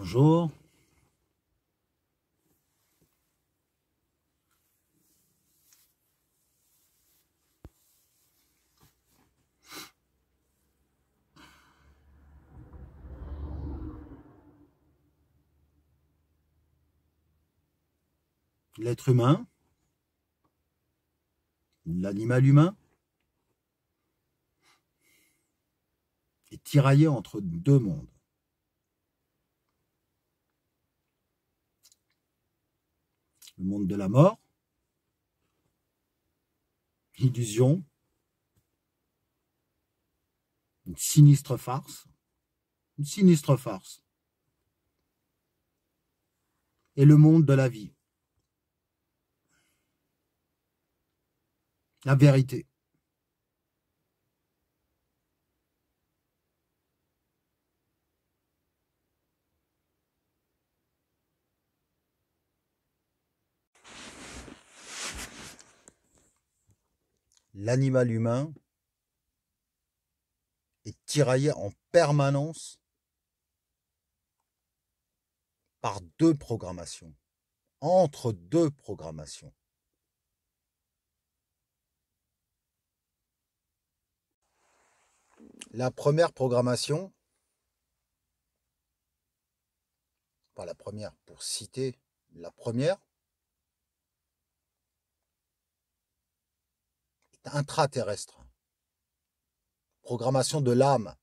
Bonjour. L'être humain, l'animal humain, est tiraillé entre deux mondes. le monde de la mort, illusion, une sinistre farce, une sinistre farce, et le monde de la vie, la vérité. l'animal humain est tiraillé en permanence par deux programmations, entre deux programmations. La première programmation, pas la première pour citer, la première, intraterrestre, programmation de l'âme,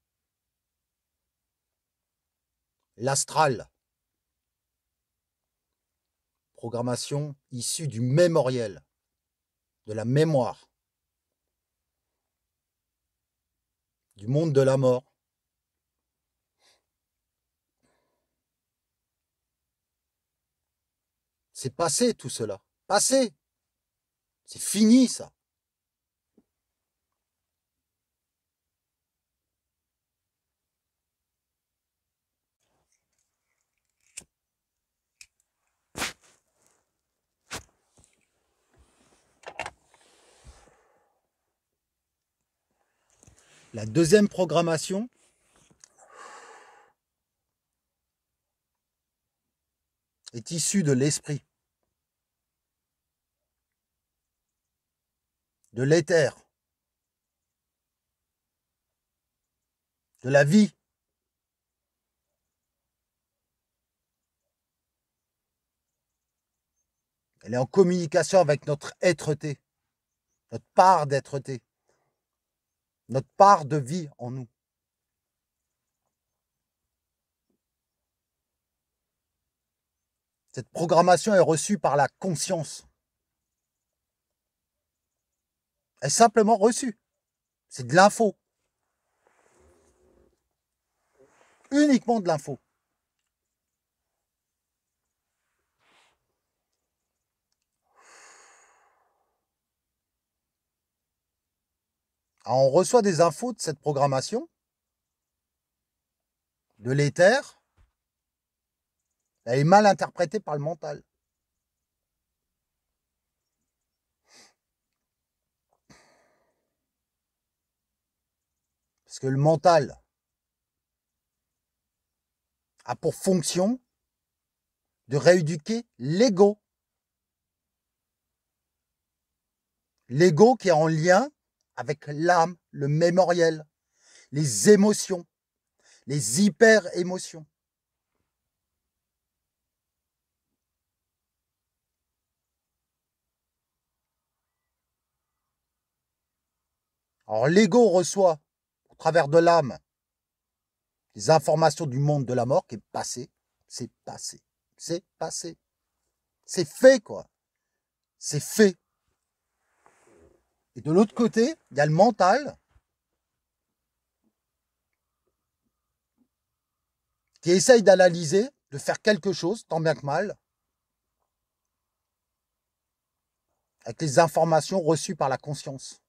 l'astral, programmation issue du mémoriel, de la mémoire, du monde de la mort. C'est passé tout cela. Passé. C'est fini ça. la deuxième programmation. est issue de l'esprit, de l'éther, de la vie. Elle est en communication avec notre être-té, notre part d'être-té notre part de vie en nous. Cette programmation est reçue par la conscience. Elle est simplement reçue. C'est de l'info. Uniquement de l'info. on reçoit des infos de cette programmation, de l'éther, elle est mal interprétée par le mental. Parce que le mental a pour fonction de rééduquer l'ego. L'ego qui est en lien avec l'âme, le mémoriel, les émotions, les hyper-émotions. Alors l'ego reçoit, au travers de l'âme, les informations du monde de la mort qui est passé. C'est passé. C'est passé. C'est fait, quoi. C'est fait. Et de l'autre côté, il y a le mental qui essaye d'analyser, de faire quelque chose, tant bien que mal, avec les informations reçues par la conscience.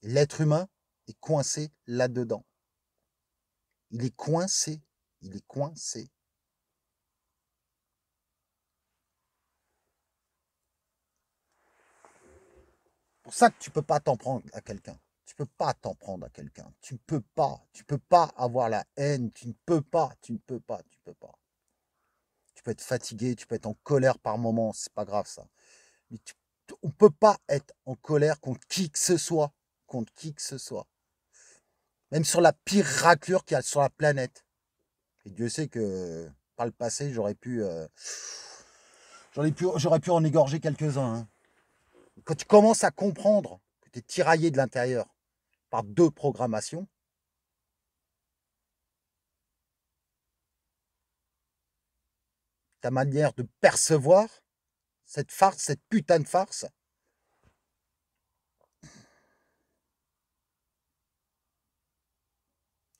L'être humain est coincé là-dedans. Il est coincé, il est coincé. pour ça que tu peux pas t'en prendre à quelqu'un. Tu peux pas t'en prendre à quelqu'un. Tu ne peux pas. Tu peux pas avoir la haine. Tu ne peux pas. Tu ne peux pas. Tu peux pas. Tu peux être fatigué. Tu peux être en colère par moment. C'est pas grave ça. Mais tu, on peut pas être en colère contre qui que ce soit. Contre qui que ce soit. Même sur la pire raclure qu'il y a sur la planète. Et Dieu sait que par le passé, j'aurais pu. Euh, j'aurais pu, pu en égorger quelques-uns. Hein. Quand tu commences à comprendre que tu es tiraillé de l'intérieur par deux programmations, ta manière de percevoir cette farce, cette putain de farce,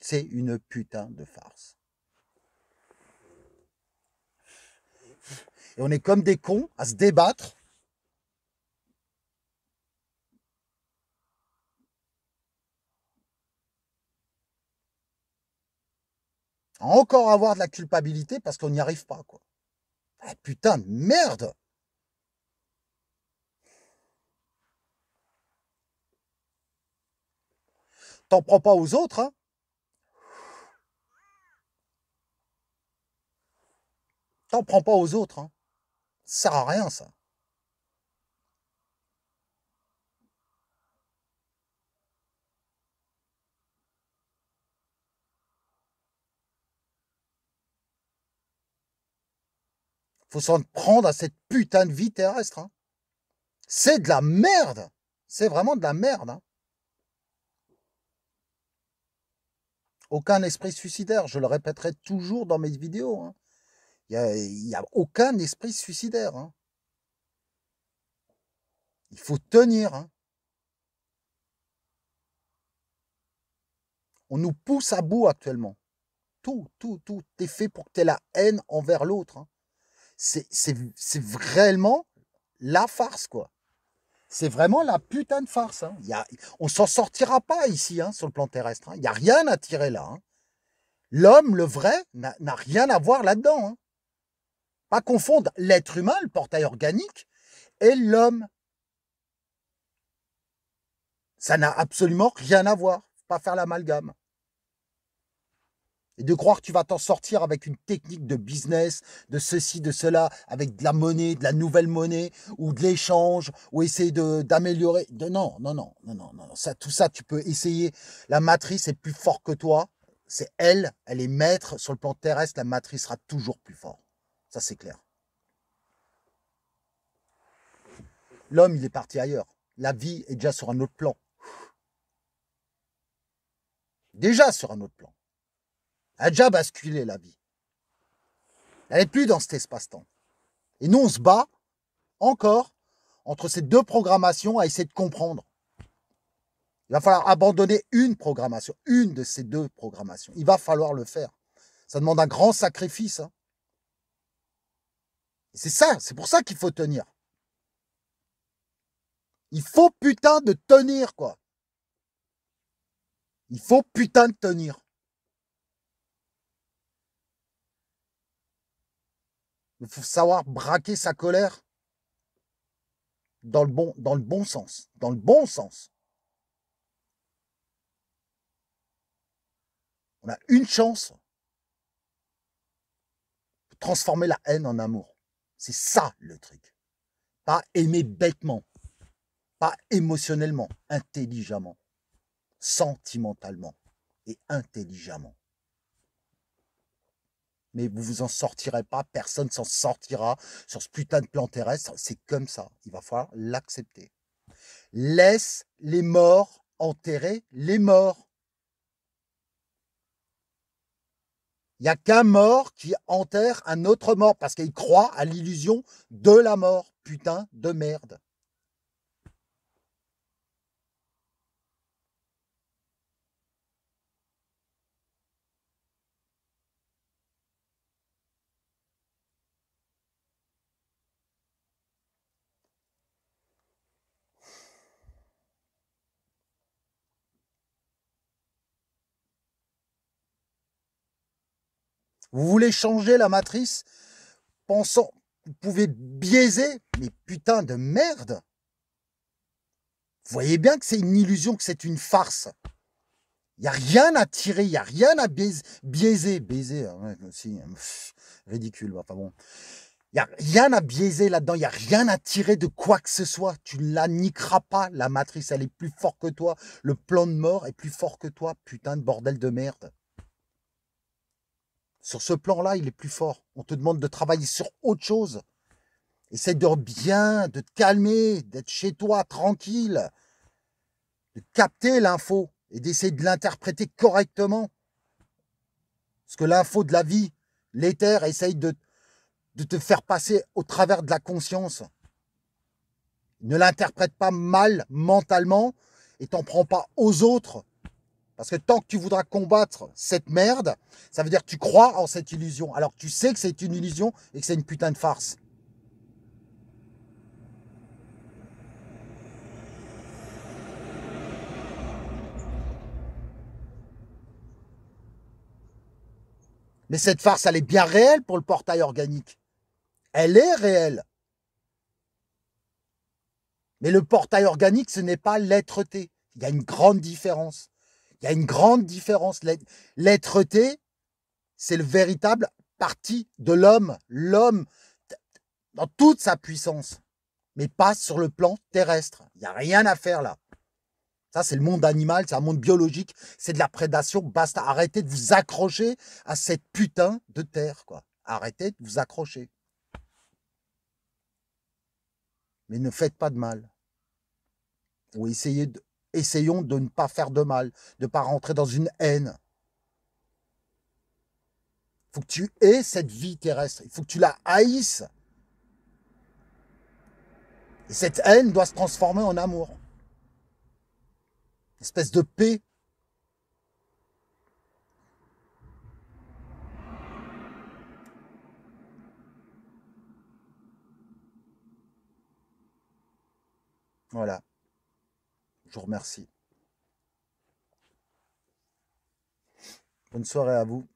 c'est une putain de farce. Et on est comme des cons à se débattre encore avoir de la culpabilité parce qu'on n'y arrive pas, quoi. Ah, putain de merde T'en prends pas aux autres, hein T'en prends pas aux autres, hein Ça sert à rien, ça. faut s'en prendre à cette putain de vie terrestre. Hein. C'est de la merde. C'est vraiment de la merde. Hein. Aucun esprit suicidaire, je le répéterai toujours dans mes vidéos. Hein. Il n'y a, aucun esprit suicidaire. Il faut tenir. On nous pousse à bout actuellement. Tout, tout, tout est fait pour que tu aies la haine envers l'autre c'est, vraiment la farce, quoi. C'est vraiment la putain de farce. Hein. Y on s'en sortira pas ici, hein, sur le plan terrestre. Hein. Il y n'y a rien à tirer là. Hein. L'homme, le vrai, n'a, rien à voir là-dedans. Hein. Pas confondre l'être humain, le portail organique, et l'homme. Ça n'a absolument rien à voir. pas faire l'amalgame. Et de croire que tu vas t'en sortir avec une technique de business, de ceci, de cela, avec de la monnaie, de la nouvelle monnaie, ou de l'échange, ou essayer de, d'améliorer. non, non, non, non, non, non. Ça, tout ça, tu peux essayer. La matrice est plus forte que toi. C'est elle, elle est maître. Sur le plan terrestre, la matrice sera toujours plus forte. Ça, c'est clair. L'homme, il est parti ailleurs. La vie est déjà sur un autre plan. Déjà sur un autre plan a déjà basculé la vie. Elle n'est plus dans cet espace-temps. Et nous, on se bat encore entre ces deux programmations à essayer de comprendre. Il va falloir abandonner une programmation, une de ces deux programmations. Il va falloir le faire. Ça demande un grand sacrifice. Hein. C'est ça, c'est pour ça qu'il faut tenir. Il faut putain de tenir, quoi. Il faut putain de tenir. Il faut savoir braquer sa colère dans le bon, dans le bon sens, dans le bon sens. On a une chance de transformer la haine en amour. C'est ça le truc. Pas aimer bêtement, pas émotionnellement, intelligemment, sentimentalement et intelligemment mais vous vous en sortirez pas, personne s'en sortira sur ce putain de plan terrestre, c'est comme ça, il va falloir l'accepter. Laisse les morts enterrer les morts. Il n'y a qu'un mort qui enterre un autre mort parce qu'il croit à l'illusion de la mort. Putain de merde. Vous voulez changer la matrice pensant, vous pouvez biaiser, mais putain de merde. Vous voyez bien que c'est une illusion, que c'est une farce. Il n'y a rien à tirer, il n'y a rien à biaiser. Biaiser, baiser, hein, hein, ridicule, enfin bon. Il n'y a rien à biaiser là-dedans, il n'y a rien à tirer de quoi que ce soit. Tu ne la niqueras pas, la matrice, elle est plus forte que toi. Le plan de mort est plus fort que toi, putain de bordel de merde. Sur ce plan-là, il est plus fort. On te demande de travailler sur autre chose. Essaye de bien, de te calmer, d'être chez toi, tranquille, de capter l'info et d'essayer de l'interpréter correctement. Parce que l'info de la vie, l'éther, essaye de, de te faire passer au travers de la conscience. Ne l'interprète pas mal mentalement et t'en prends pas aux autres parce que tant que tu voudras combattre cette merde, ça veut dire que tu crois en cette illusion. Alors que tu sais que c'est une illusion et que c'est une putain de farce. Mais cette farce, elle est bien réelle pour le portail organique. Elle est réelle. Mais le portail organique, ce n'est pas lêtre T. Il y a une grande différence. Il y a une grande différence. lêtre c'est le véritable parti de l'homme. L'homme dans toute sa puissance, mais pas sur le plan terrestre. Il n'y a rien à faire là. Ça, c'est le monde animal, c'est un monde biologique, c'est de la prédation, basta. Arrêtez de vous accrocher à cette putain de terre, quoi. Arrêtez de vous accrocher. Mais ne faites pas de mal. Ou essayez de, essayons de ne pas faire de mal, de ne pas rentrer dans une haine. Il faut que tu aies cette vie terrestre, il faut que tu la haïsses. Et cette haine doit se transformer en amour. espèce de paix. Voilà. Je vous remercie. Bonne soirée à vous.